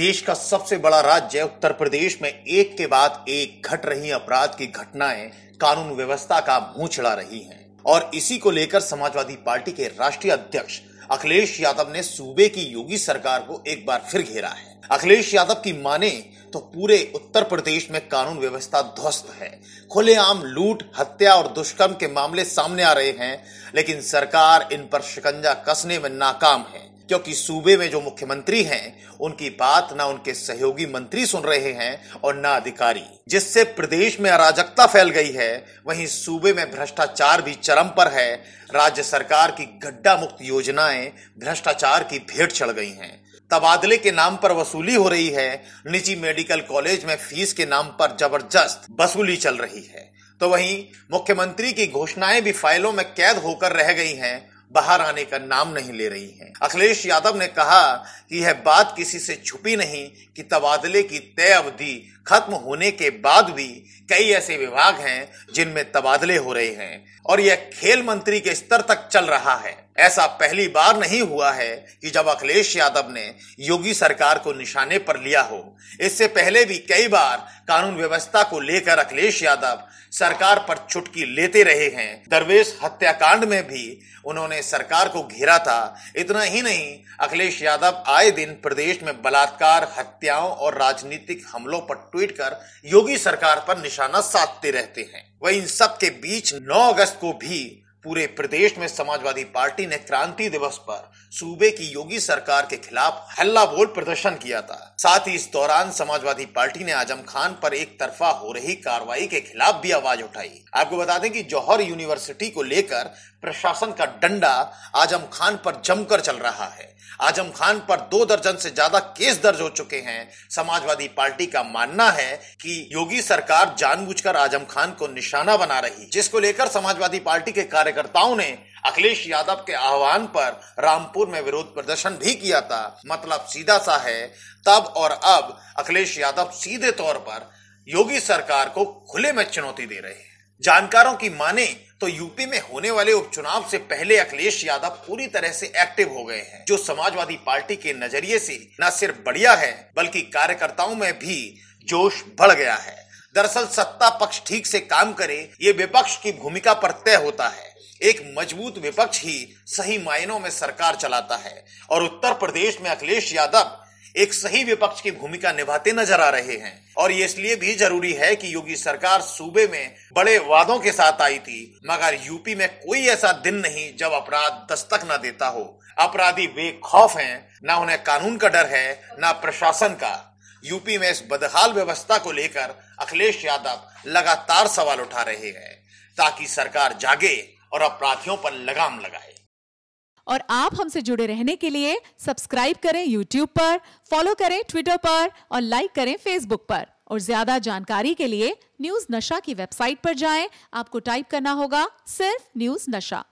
देश का सबसे बड़ा राज्य उत्तर प्रदेश में एक के बाद एक घट रही अपराध की घटनाएं कानून व्यवस्था का मुंह चढ़ा रही हैं और इसी को लेकर समाजवादी पार्टी के राष्ट्रीय अध्यक्ष अखिलेश यादव ने सूबे की योगी सरकार को एक बार फिर घेरा है अखिलेश यादव की माने तो पूरे उत्तर प्रदेश में कानून व्यवस्था ध्वस्त है खुलेआम लूट हत्या और दुष्कर्म के मामले सामने आ रहे हैं लेकिन सरकार इन पर शिकंजा कसने में नाकाम है क्योंकि सूबे में जो मुख्यमंत्री हैं उनकी बात ना उनके सहयोगी मंत्री सुन रहे हैं और ना अधिकारी जिससे प्रदेश में अराजकता फैल गई है वहीं सूबे में भ्रष्टाचार भी चरम पर है राज्य सरकार की गड्ढा मुक्त योजनाएं भ्रष्टाचार की भेंट चढ़ गई हैं तबादले के नाम पर वसूली हो रही है निजी मेडिकल कॉलेज में फीस के नाम पर जबरदस्त वसूली चल रही है तो वहीं मुख्यमंत्री की घोषणाएं भी फाइलों में कैद होकर रह गई हैं बाहर आने का नाम नहीं ले रही हैं। अखिलेश यादव ने कहा कि यह बात किसी से छुपी नहीं कि तबादले की तय अवधि खत्म होने के बाद भी कई ऐसे विभाग हैं जिनमें तबादले हो रहे हैं और यह खेल मंत्री के स्तर तक चल रहा है ऐसा पहली बार नहीं हुआ है कि जब अखिलेश यादव ने योगी सरकार को निशाने पर लिया हो इससे पहले भी कई बार कानून व्यवस्था को लेकर अखिलेश यादव सरकार पर चुटकी लेते रहे हैं दरवेश हत्याकांड में भी उन्होंने सरकार को घेरा था इतना ही नहीं अखिलेश यादव आए दिन प्रदेश में बलात्कार हत्याओं और राजनीतिक हमलों पर ट्वीट कर योगी सरकार पर निशाना साधते रहते हैं वह इन सब के बीच 9 अगस्त को भी पूरे प्रदेश में समाजवादी पार्टी ने क्रांति दिवस पर सूबे की योगी सरकार के खिलाफ हल्ला बोल प्रदर्शन किया था साथ ही इस दौरान समाजवादी पार्टी ने आजम खान पर एक तरफा हो रही कार्रवाई के खिलाफ भी आवाज उठाई आपको बता दें कि जौहर यूनिवर्सिटी को लेकर प्रशासन का डंडा आजम खान पर जमकर चल रहा है आजम खान पर दो दर्जन से ज्यादा केस दर्ज हो चुके हैं समाजवादी पार्टी का मानना है कि योगी सरकार जानबूझकर आजम खान को निशाना बना रही जिसको लेकर समाजवादी पार्टी के कार्य कार्यकर्ताओं ने अखिलेश यादव के आह्वान पर रामपुर में विरोध प्रदर्शन भी किया था मतलब सीधा सा है तब और अब अखिलेश यादव सीधे तौर पर योगी सरकार को खुले में चुनौती दे रहे हैं जानकारों की माने तो यूपी में होने वाले उपचुनाव से पहले अखिलेश यादव पूरी तरह से एक्टिव हो गए हैं जो समाजवादी पार्टी के नजरिए से न सिर्फ बढ़िया है बल्कि कार्यकर्ताओं में भी जोश बढ़ गया है दरअसल सत्ता पक्ष ठीक से काम करे ये विपक्ष की भूमिका पर तय होता है एक मजबूत विपक्ष ही सही मायनों में सरकार चलाता है और उत्तर प्रदेश में अखिलेश यादव एक सही विपक्ष की भूमिका निभाते नजर आ रहे हैं और ये इसलिए भी जरूरी है कि योगी सरकार सूबे में बड़े वादों के साथ आई थी मगर यूपी में कोई ऐसा दिन नहीं जब अपराध दस्तक न देता हो अपराधी बेखौफ हैं ना उन्हें कानून का डर है ना प्रशासन का यूपी में इस बदहाल व्यवस्था को लेकर अखिलेश यादव लगातार सवाल उठा रहे हैं ताकि सरकार जागे और अपराधियों पर लगाम लगाए और आप हमसे जुड़े रहने के लिए सब्सक्राइब करें यूट्यूब पर फॉलो करें ट्विटर पर और लाइक करें फेसबुक पर और ज्यादा जानकारी के लिए न्यूज नशा की वेबसाइट पर जाएं आपको टाइप करना होगा सिर्फ न्यूज नशा